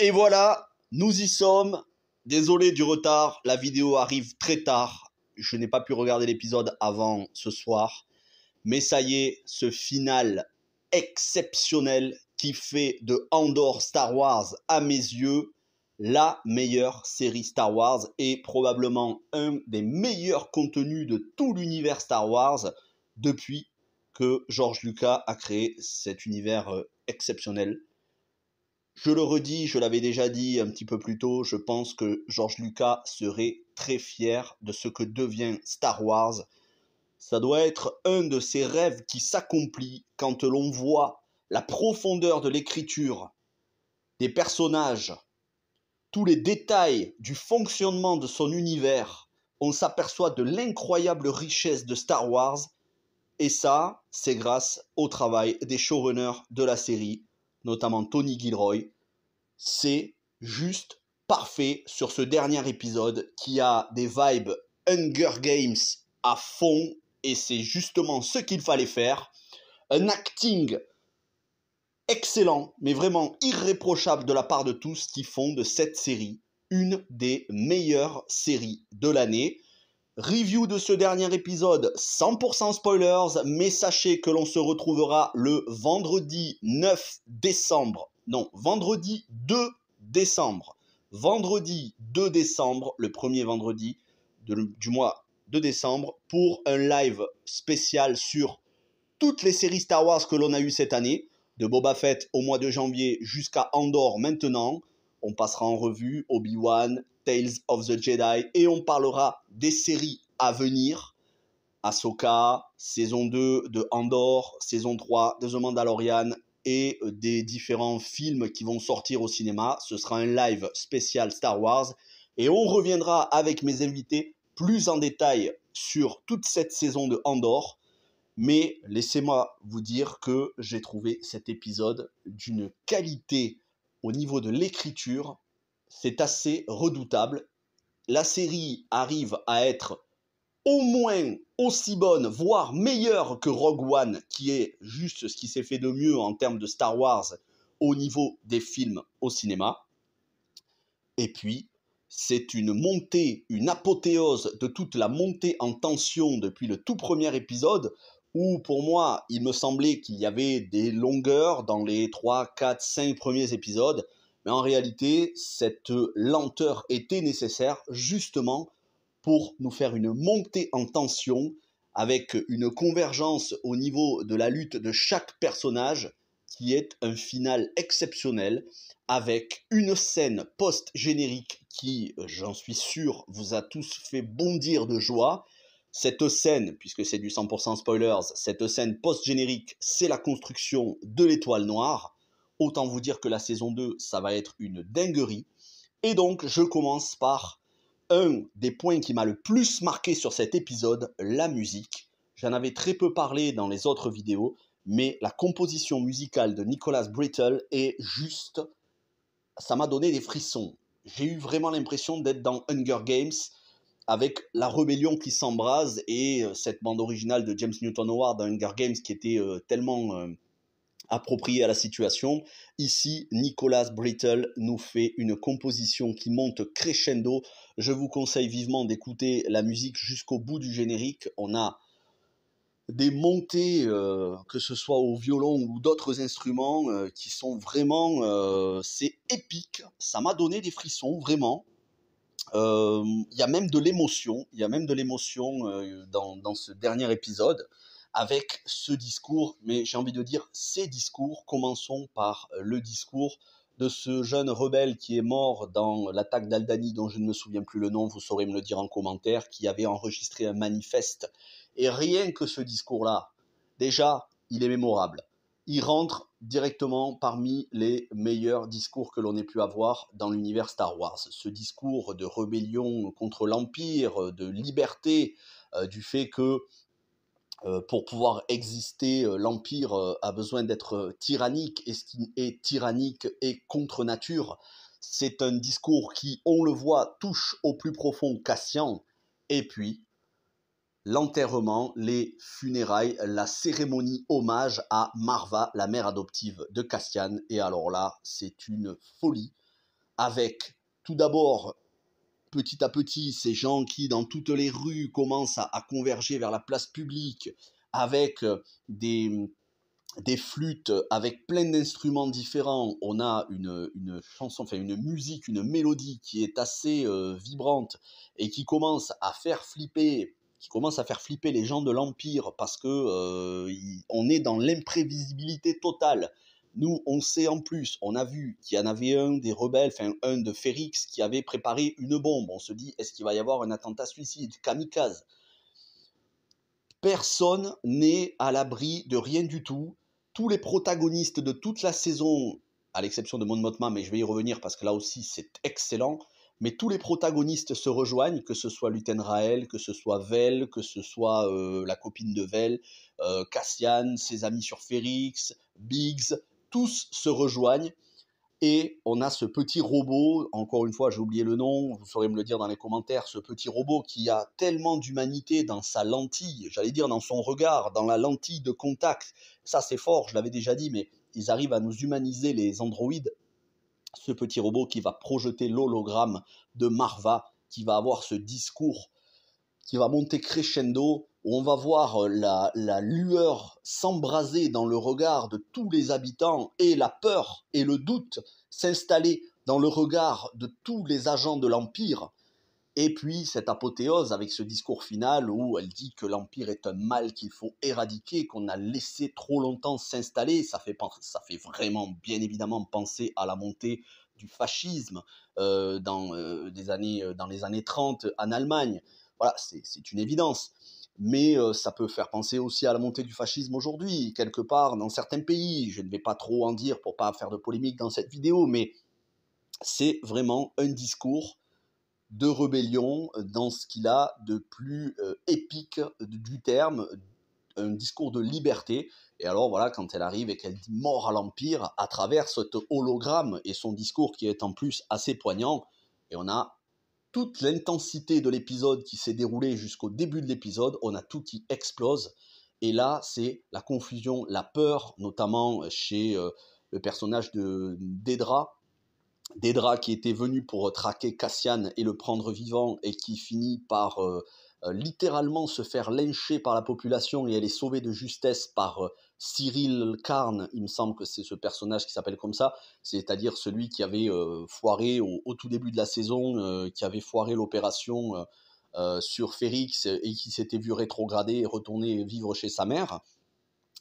Et voilà, nous y sommes. Désolé du retard, la vidéo arrive très tard. Je n'ai pas pu regarder l'épisode avant ce soir. Mais ça y est, ce final exceptionnel qui fait de Andor Star Wars, à mes yeux, la meilleure série Star Wars et probablement un des meilleurs contenus de tout l'univers Star Wars depuis que George Lucas a créé cet univers euh, exceptionnel je le redis, je l'avais déjà dit un petit peu plus tôt, je pense que George Lucas serait très fier de ce que devient Star Wars. Ça doit être un de ses rêves qui s'accomplit quand l'on voit la profondeur de l'écriture, des personnages, tous les détails du fonctionnement de son univers. On s'aperçoit de l'incroyable richesse de Star Wars. Et ça, c'est grâce au travail des showrunners de la série notamment Tony Gilroy. C'est juste parfait sur ce dernier épisode qui a des vibes Hunger Games à fond et c'est justement ce qu'il fallait faire. Un acting excellent, mais vraiment irréprochable de la part de tous qui font de cette série une des meilleures séries de l'année. Review de ce dernier épisode 100% spoilers, mais sachez que l'on se retrouvera le vendredi 9 décembre. Non, vendredi 2 décembre. Vendredi 2 décembre, le premier vendredi du mois de décembre, pour un live spécial sur toutes les séries Star Wars que l'on a eues cette année, de Boba Fett au mois de janvier jusqu'à Andorre maintenant. On passera en revue Obi-Wan, Tales of the Jedi et on parlera des séries à venir. Ahsoka, saison 2 de Andor, saison 3 de The Mandalorian et euh, des différents films qui vont sortir au cinéma. Ce sera un live spécial Star Wars et on reviendra avec mes invités plus en détail sur toute cette saison de Andor. Mais laissez-moi vous dire que j'ai trouvé cet épisode d'une qualité au niveau de l'écriture c'est assez redoutable. La série arrive à être au moins aussi bonne, voire meilleure que Rogue One, qui est juste ce qui s'est fait de mieux en termes de Star Wars au niveau des films au cinéma. Et puis, c'est une montée, une apothéose de toute la montée en tension depuis le tout premier épisode, où pour moi, il me semblait qu'il y avait des longueurs dans les 3, 4, 5 premiers épisodes, mais en réalité, cette lenteur était nécessaire justement pour nous faire une montée en tension avec une convergence au niveau de la lutte de chaque personnage qui est un final exceptionnel avec une scène post-générique qui, j'en suis sûr, vous a tous fait bondir de joie. Cette scène, puisque c'est du 100% spoilers, cette scène post-générique, c'est la construction de l'étoile noire. Autant vous dire que la saison 2, ça va être une dinguerie. Et donc, je commence par un des points qui m'a le plus marqué sur cet épisode, la musique. J'en avais très peu parlé dans les autres vidéos, mais la composition musicale de Nicolas Brittle est juste... Ça m'a donné des frissons. J'ai eu vraiment l'impression d'être dans Hunger Games, avec la rébellion qui s'embrase et euh, cette bande originale de James Newton Howard dans Hunger Games qui était euh, tellement euh, approprié à la situation. Ici, Nicolas Brittle nous fait une composition qui monte crescendo. Je vous conseille vivement d'écouter la musique jusqu'au bout du générique. On a des montées, euh, que ce soit au violon ou d'autres instruments, euh, qui sont vraiment... Euh, c'est épique, ça m'a donné des frissons, vraiment. Il y a même de l'émotion, il y a même de l'émotion dans, dans, ce dernier épisode avec ce discours, mais j'ai envie de dire ces discours. Commençons par le discours de ce jeune rebelle qui est mort dans l'attaque d'Aldani, dont je ne me souviens plus le nom, vous saurez me le dire en commentaire, qui avait enregistré un manifeste. Et rien que ce discours-là, déjà, il est mémorable. Il rentre directement parmi les meilleurs discours que l'on ait pu avoir dans l'univers Star Wars. Ce discours de rébellion contre l'Empire, de liberté, euh, du fait que euh, pour pouvoir exister, euh, l'Empire euh, a besoin d'être tyrannique, et ce qui est tyrannique est contre nature. C'est un discours qui, on le voit, touche au plus profond Cassian. Et puis, l'enterrement, les funérailles, la cérémonie hommage à Marva, la mère adoptive de Cassian. Et alors là, c'est une folie, avec tout d'abord petit à petit ces gens qui, dans toutes les rues, commencent à, converger vers la place publique avec euh, mmh, des, flûtes avec plein d'instruments différents. On a une, chanson, enfin une musique, une mélodie qui est assez euh, vibrante et qui commence à faire flipper, qui commence à faire flipper les gens de l'empire parce que euh, on est dans l'imprévisibilité totale. Nous, on sait en plus, on a vu qu'il y en avait un des rebelles, enfin un de Férix, qui avait préparé une bombe. On se dit, est-ce qu'il va y avoir un attentat suicide Kamikaze. Personne n'est à l'abri de rien du tout. Tous les protagonistes de toute la saison, à l'exception de Mon Motma, mais je vais y revenir parce que là aussi c'est excellent, mais tous les protagonistes se rejoignent, que ce soit Luten Raël, que ce soit Vel, que ce soit euh, la copine de Vel, euh, Cassian, ses amis sur Férix, Biggs, tous se rejoignent et on a ce petit robot, encore une fois, j'ai oublié le nom, vous saurez me le dire dans les commentaires, ce petit robot qui a tellement d'humanité dans sa lentille, j'allais dire dans son regard, dans la lentille de contact. Ça, c'est fort, je l'avais déjà dit, mais ils arrivent à nous humaniser, les androïdes. Ce petit robot qui va projeter l'hologramme de Marva, qui va avoir ce discours, qui va monter crescendo où on va voir euh, la, lueur s'embraser dans le regard de tous les habitants et la peur et le doute s'installer dans le regard de tous les agents de l'Empire. Et puis cette apothéose avec ce discours final où elle dit que l'Empire est un mal qu'il faut éradiquer, qu'on a laissé trop longtemps s'installer, ça fait, ça fait vraiment bien évidemment penser à la montée du fascisme euh, dans, euh, des années, dans les années 30 en Allemagne. Voilà, c'est une évidence mais euh, ça peut faire penser aussi à la montée du fascisme aujourd'hui, quelque part dans certains pays. Je ne vais pas trop en dire pour pas faire de polémique dans cette vidéo, mais c'est vraiment un discours de rébellion dans ce qu'il a de plus euh, épique du terme, un discours de liberté. Et alors voilà, quand elle arrive et qu'elle dit mort à l'Empire à travers cet hologramme et son discours qui est en plus assez poignant, et on a toute l'intensité de l'épisode qui s'est déroulé jusqu'au début de l'épisode, on a tout qui explose. Et là, c'est la confusion, la peur, notamment euh, chez euh, le personnage de Dedra. Dedra qui était venu pour euh, traquer Cassian et le prendre vivant et qui finit par littéralement se faire lyncher par la population et elle est sauvée de justesse par Cyril Karn, il me semble que c'est ce personnage qui s'appelle comme ça, c'est-à-dire celui qui avait euh, foiré au, tout début de la saison, euh, qui avait foiré l'opération euh, sur Férix et qui s'était vu rétrograder et retourner vivre chez sa mère.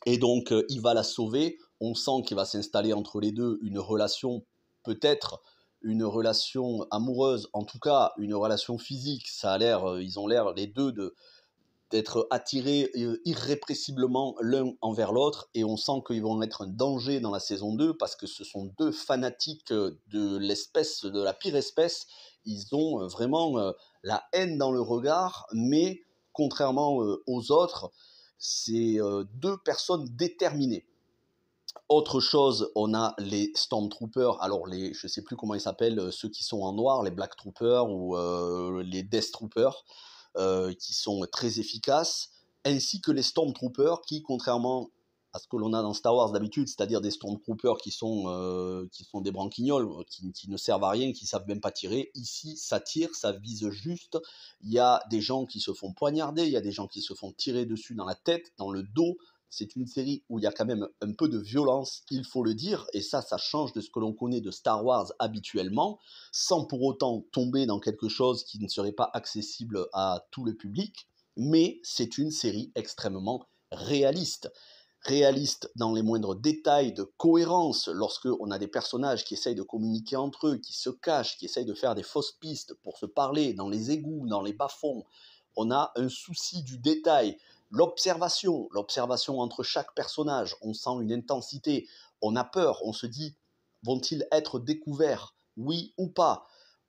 Et donc il va la sauver, on sent qu'il va s'installer entre les deux une relation peut-être une relation amoureuse, en tout cas une relation physique, ça a l'air, ils ont l'air les deux de, d'être attirés euh, irrépressiblement l'un envers l'autre et on sent qu'ils vont être un danger dans la saison 2 parce que ce sont deux fanatiques euh, de l'espèce, de la pire espèce. Ils ont euh, vraiment la haine dans le regard, mais contrairement aux autres, c'est deux personnes déterminées. Autre chose, on a les Stormtroopers, alors les, je ne sais plus comment ils s'appellent, ceux qui sont en noir, les Black Troopers ou les Death Troopers. Euh, qui sont très efficaces, ainsi que les Stormtroopers qui, contrairement à ce que l'on a dans Star Wars d'habitude, c'est-à-dire des Stormtroopers qui sont, euh, qui sont des branquignols, qui, qui, ne servent à rien, qui ne savent même pas tirer. Ici, ça tire, ça vise juste. Il y a des gens qui se font poignarder, il y a des gens qui se font tirer dessus dans la tête, dans le dos, c'est une série où il y a quand même un peu de violence, il faut le dire, et ça, ça change de ce que l'on connaît de Star Wars habituellement, sans pour autant tomber dans quelque chose qui ne serait pas accessible à tout le public, mais c'est une série extrêmement réaliste réaliste dans les moindres détails de cohérence lorsque on a des personnages qui essayent de communiquer entre eux, qui se cachent, qui essayent de faire des fausses pistes pour se parler dans les égouts, dans les bas-fonds. On a un souci du détail. L'observation, l'observation entre chaque personnage, on sent une intensité, on a peur, on se dit, vont-ils être découverts, oui ou pas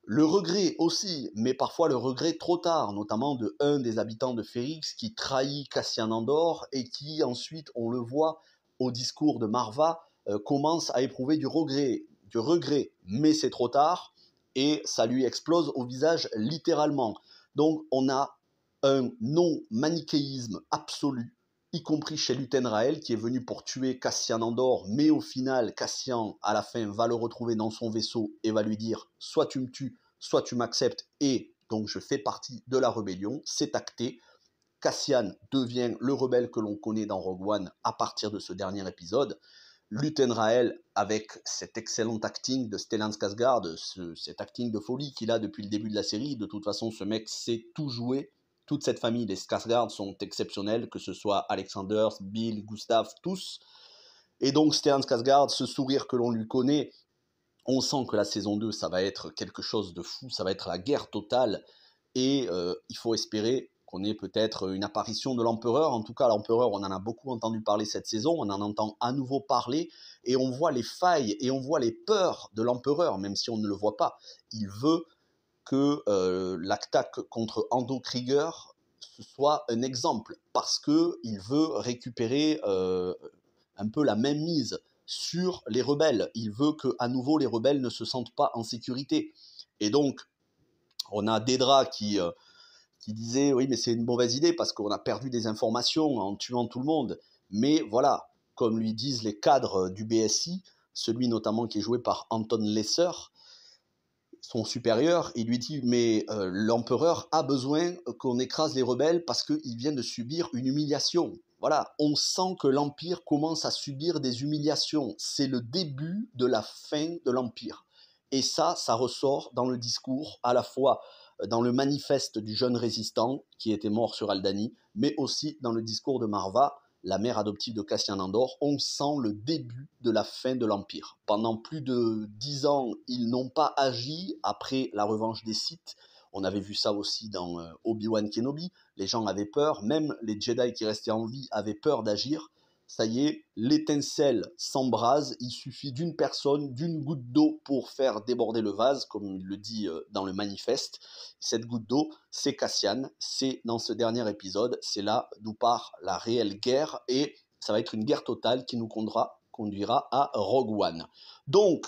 le regret aussi, mais parfois le regret trop tard, notamment de un des habitants de Férix qui trahit Cassian Andor et qui ensuite, on le voit au discours de Marva, euh, commence à éprouver du regret, du regret, mais c'est trop tard et ça lui explose au visage littéralement. Donc on a un non-manichéisme absolu, y compris chez Raël, qui est venu pour tuer Cassian Andor, mais au final, Cassian, à la fin, va le retrouver dans son vaisseau et va lui dire soit tu me tues, soit tu m'acceptes, et donc je fais partie de la rébellion, c'est acté. Cassian devient le rebelle que l'on connaît dans Rogue One à partir de ce dernier épisode. Raël, avec cet excellent acting de Stellan Skarsgård, cet acting de folie qu'il a depuis le début de la série, de toute façon, ce mec sait tout jouer toute cette famille des Skarsgård sont exceptionnels, que ce soit Alexander, Bill, Gustave, tous. Et donc Stellan Skarsgård, ce sourire que l'on lui connaît, on sent que la saison 2, ça va être quelque chose de fou, ça va être la guerre totale. Et euh, il faut espérer qu'on ait peut-être une apparition de l'empereur. En tout cas, l'empereur, on en a beaucoup entendu parler cette saison, on en entend à nouveau parler, et on voit les failles et on voit les peurs de l'empereur, même si on ne le voit pas. Il veut que euh, l'attaque contre Ando Krieger soit un exemple, parce qu'il veut récupérer euh, un peu la même mise sur les rebelles. Il veut que à nouveau les rebelles ne se sentent pas en sécurité. Et donc, on a Dedra qui, euh, qui disait oui mais c'est une mauvaise idée parce qu'on a perdu des informations en tuant tout le monde. Mais voilà, comme lui disent les cadres du BSI, celui notamment qui est joué par Anton Lesser, son supérieur, il lui dit mais euh, l'empereur a besoin qu'on écrase les rebelles parce qu'il vient de subir une humiliation. Voilà, on sent que l'empire commence à subir des humiliations. C'est le début de la fin de l'empire. Et ça, ça ressort dans le discours à la fois dans le manifeste du jeune résistant qui était mort sur Aldani, mais aussi dans le discours de Marva, la mère adoptive de Cassian Andor, on sent le début de la fin de l'Empire. Pendant plus de dix ans, ils n'ont pas agi après la revanche des Sith. On avait vu ça aussi dans euh, Obi-Wan Kenobi. Les gens avaient peur, même les Jedi qui restaient en vie avaient peur d'agir ça y est, l'étincelle s'embrase, il suffit d'une personne, d'une goutte d'eau pour faire déborder le vase, comme il le dit euh, dans le manifeste. Cette goutte d'eau, c'est Cassian, c'est dans ce dernier épisode, c'est là d'où part la réelle guerre, et ça va être une guerre totale qui nous conduira, conduira à Rogue One. Donc,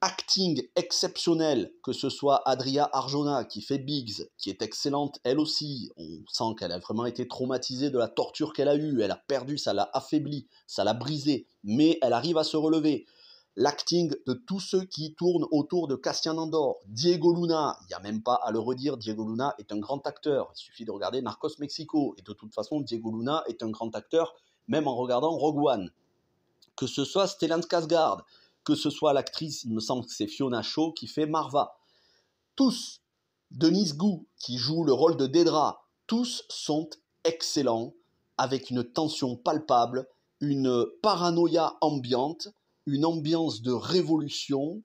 acting exceptionnel, que ce soit Adria Arjona qui fait Biggs, qui est excellente elle aussi. On sent qu'elle a vraiment été traumatisée de la torture qu'elle a eue. Elle a perdu, ça l'a affaibli, ça l'a brisé, mais elle arrive à se relever. L'acting de tous ceux qui tournent autour de Castian Andor, Diego Luna, il n'y a même pas à le redire, Diego Luna est un grand acteur. Il suffit de regarder Narcos Mexico. Et de toute façon, Diego Luna est un grand acteur, même en regardant Rogue One. Que ce soit Stellan Skarsgård, que ce soit l'actrice, il me semble que c'est Fiona Shaw qui fait Marva. Tous, Denise Gou qui joue le rôle de Dedra, tous sont excellents, avec une tension palpable, une paranoïa ambiante, une ambiance de révolution,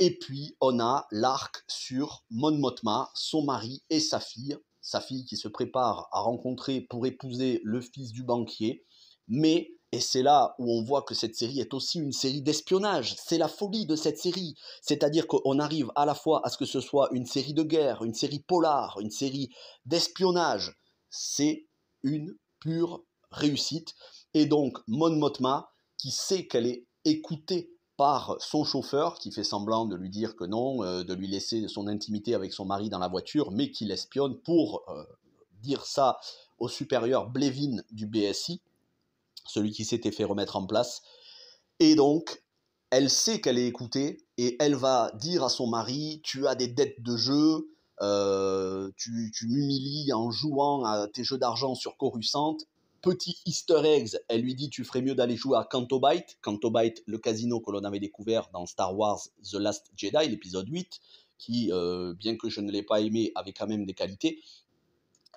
et puis on a l'arc sur Mon Motma, son mari et sa fille, sa fille qui se prépare à rencontrer pour épouser le fils du banquier, mais et c'est là où on voit que cette série est aussi une série d'espionnage. C'est la folie de cette série. C'est-à-dire qu'on arrive à la fois à ce que ce soit une série de guerre, une série polar, une série d'espionnage. C'est une pure réussite. Et donc, Mon Motma, qui sait qu'elle est écoutée par son chauffeur, qui fait semblant de lui dire que non, euh, de lui laisser son intimité avec son mari dans la voiture, mais qui l'espionne pour euh, dire ça au supérieur Blévin du BSI, celui qui s'était fait remettre en place. Et donc, elle sait qu'elle est écoutée et elle va dire à son mari Tu as des dettes de jeu, euh, tu, m'humilies en jouant à tes jeux d'argent sur Coruscant. Petit easter eggs, elle lui dit Tu ferais mieux d'aller jouer à Cantobite. Cantobite, le casino que l'on avait découvert dans Star Wars The Last Jedi, l'épisode 8, qui, euh, bien que je ne l'ai pas aimé, avait quand même des qualités.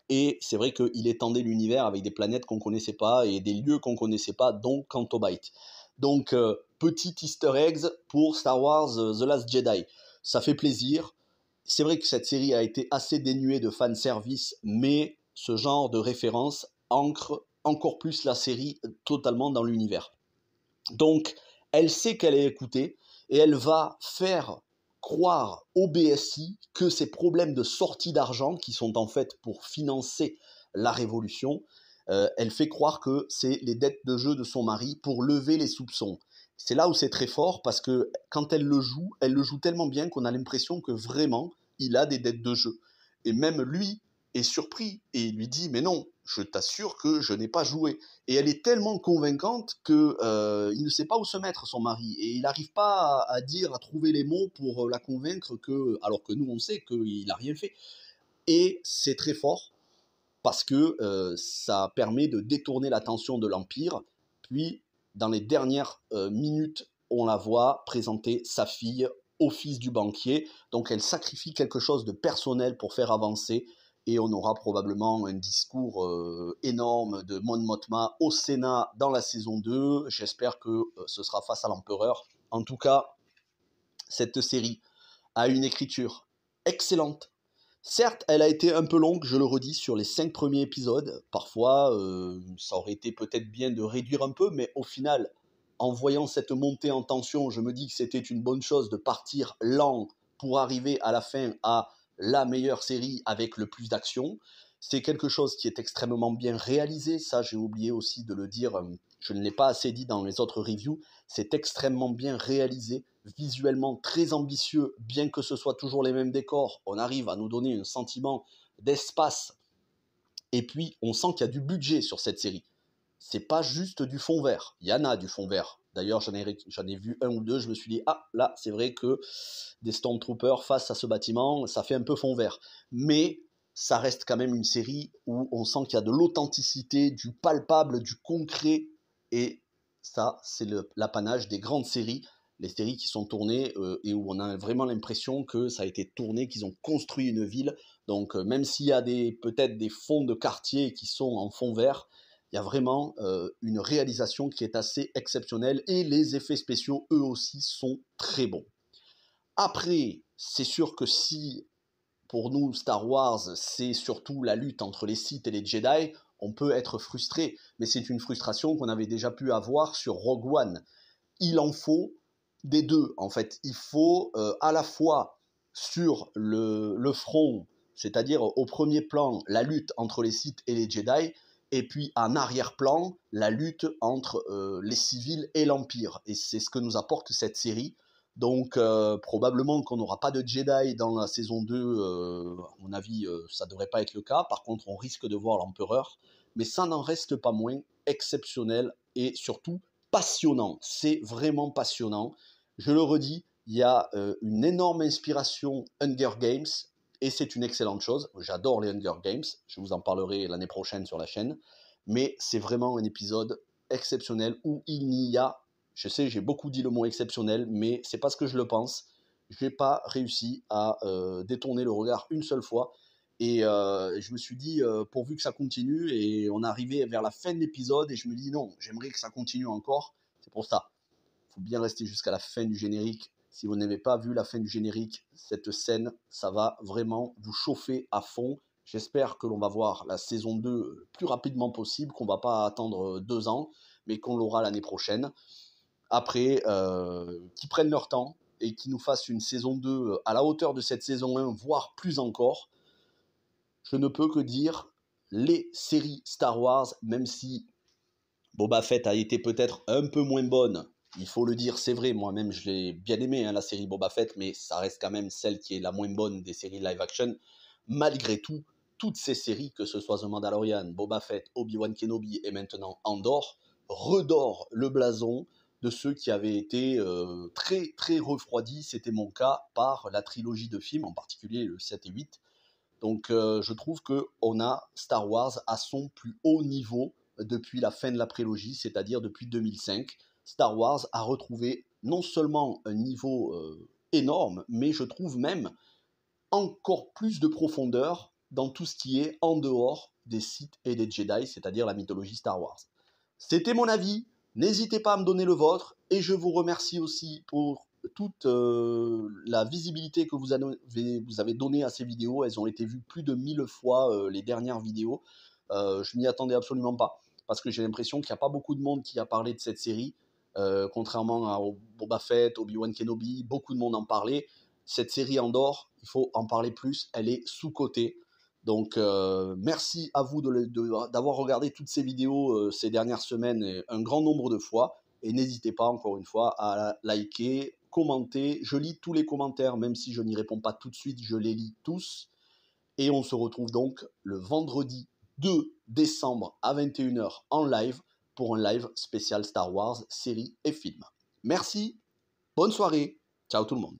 Et c'est vrai qu'il étendait l'univers avec des planètes qu'on connaissait pas et des lieux qu'on connaissait pas, dont Cantobite. Donc, euh, petit easter eggs pour Star Wars euh, The Last Jedi. Ça fait plaisir. C'est vrai que cette série a été assez dénuée de fanservice, mais ce genre de référence ancre encore plus la série euh, totalement dans l'univers. Donc, elle sait qu'elle est écoutée et elle va faire croire au BSI que ces problèmes de sortie d'argent, qui sont en fait pour financer la révolution, euh, elle fait croire que c'est les dettes de jeu de son mari pour lever les soupçons. C'est là où c'est très fort parce que quand elle le joue, elle le joue tellement bien qu'on a l'impression que vraiment il a des dettes de jeu. Et même lui, est surpris et lui dit mais non, je t'assure que je n'ai pas joué. Et elle est tellement convaincante que euh, il ne sait pas où se mettre son mari et il n'arrive pas à, dire, à trouver les mots pour euh, la convaincre que alors que nous on sait qu'il n'a rien fait. Et c'est très fort parce que euh, ça permet de détourner l'attention de l'empire. Puis dans les dernières minutes, on la voit présenter sa fille au fils du banquier. Donc elle sacrifie quelque chose de personnel pour faire avancer et on aura probablement un discours euh, énorme de Motma au Sénat dans la saison 2. J'espère que euh, ce sera face à l'empereur. En tout cas, cette série a une écriture excellente. Certes, elle a été un peu longue, je le redis, sur les cinq premiers épisodes. Parfois, euh, ça aurait été peut-être bien de réduire un peu, mais au final, en voyant cette montée en tension, je me dis que c'était une bonne chose de partir lent pour arriver à la fin à la meilleure série avec le plus d'action. C'est quelque chose qui est extrêmement bien réalisé, ça j'ai oublié aussi de le dire, euh, je ne l'ai pas assez dit dans les autres reviews, c'est extrêmement bien réalisé, visuellement très ambitieux, bien que ce soit toujours les mêmes décors, on arrive à nous donner un sentiment d'espace, et puis on sent qu'il y a du budget sur cette série c'est pas juste du fond vert. Il y en a du fond vert. D'ailleurs, j'en ai, vu un ou deux, je me suis dit, ah là, c'est vrai que des Stormtroopers face à ce bâtiment, ça fait un peu fond vert. Mais ça reste quand même une série où on sent qu'il y a de l'authenticité, du palpable, du concret. Et ça, c'est l'apanage des grandes séries, les séries qui sont tournées euh, et où on a vraiment l'impression que ça a été tourné, qu'ils ont construit une ville. Donc, euh, même s'il y a peut-être des fonds de quartier qui sont en fond vert, il y a vraiment euh, une réalisation qui est assez exceptionnelle et les effets spéciaux, eux aussi, sont très bons. Après, c'est sûr que si pour nous Star Wars, c'est surtout la lutte entre les Sith et les Jedi, on peut être frustré, mais c'est une frustration qu'on avait déjà pu avoir sur Rogue One. Il en faut des deux, en fait. Il faut euh, à la fois sur le, le front, c'est-à-dire au premier plan, la lutte entre les Sith et les Jedi, et puis en arrière-plan, la lutte entre euh, les civils et l'Empire. Et c'est ce que nous apporte cette série. Donc euh, probablement qu'on n'aura pas de Jedi dans la saison 2, euh, à mon avis ça devrait pas être le cas, par contre on risque de voir l'empereur, mais ça n'en reste pas moins exceptionnel et surtout passionnant, c'est vraiment passionnant, je le redis, il y a une énorme inspiration Hunger Games, et c'est une excellente chose. J'adore les Hunger Games, je vous en parlerai l'année prochaine sur la chaîne, mais c'est vraiment un épisode exceptionnel où il n'y a, je sais, j'ai beaucoup dit le mot exceptionnel, mais c'est ce que je le pense. Je n'ai pas réussi à euh, détourner le regard une seule fois. Et euh, je me suis dit, euh, pourvu que ça continue, et on est arrivé vers la fin de l'épisode, et je me dis, non, j'aimerais que ça continue encore. C'est pour ça. Il faut bien rester jusqu'à la fin du générique si vous n'avez pas vu la fin du générique, cette scène, ça va vraiment vous chauffer à fond. J'espère que l'on va voir la saison 2 le euh, plus rapidement possible, qu'on ne va pas attendre euh, deux ans, mais qu'on l'aura l'année prochaine. Après, euh, qu'ils prennent leur temps et qu'ils nous fassent une saison 2 à la hauteur de cette saison 1, voire plus encore. Je ne peux que dire les séries Star Wars, même si Boba Fett a été peut-être un peu moins bonne il faut le dire, c'est vrai, moi-même je l'ai bien aimé hein, la série Boba Fett, mais ça reste quand même celle qui est la moins bonne des séries live action. Malgré tout, toutes ces séries, que ce soit The Mandalorian, Boba Fett, Obi-Wan Kenobi et maintenant Andor, redorent le blason de ceux qui avaient été euh, très très refroidis, c'était mon cas, par la trilogie de films, en particulier le 7 et 8. Donc euh, je trouve qu'on a Star Wars à son plus haut niveau depuis la fin de la prélogie, c'est-à-dire depuis 2005. Star Wars a retrouvé non seulement un niveau euh, énorme, mais je trouve même encore plus de profondeur dans tout ce qui est en dehors des sites et des Jedi, c'est-à-dire la mythologie Star Wars. C'était mon avis, n'hésitez pas à me donner le vôtre, et je vous remercie aussi pour toute euh, la visibilité que vous avez, vous avez donnée à ces vidéos. Elles ont été vues plus de mille fois euh, les dernières vidéos. je m'y attendais absolument pas, parce que j'ai l'impression qu'il n'y a pas beaucoup de monde qui a parlé de cette série. Euh, contrairement à Boba Fett, Obi-Wan Kenobi, beaucoup de monde en parlait. Cette série Andorre, il faut en parler plus, elle est sous-cotée. Donc euh, merci à vous d'avoir regardé toutes ces vidéos euh, ces dernières semaines un grand nombre de fois. Et n'hésitez pas encore une fois à liker, commenter. Je lis tous les commentaires, même si je n'y réponds pas tout de suite, je les lis tous. Et on se retrouve donc le vendredi 2 décembre à 21h en live pour un live spécial Star Wars, série et films. Merci, bonne soirée, ciao tout le monde.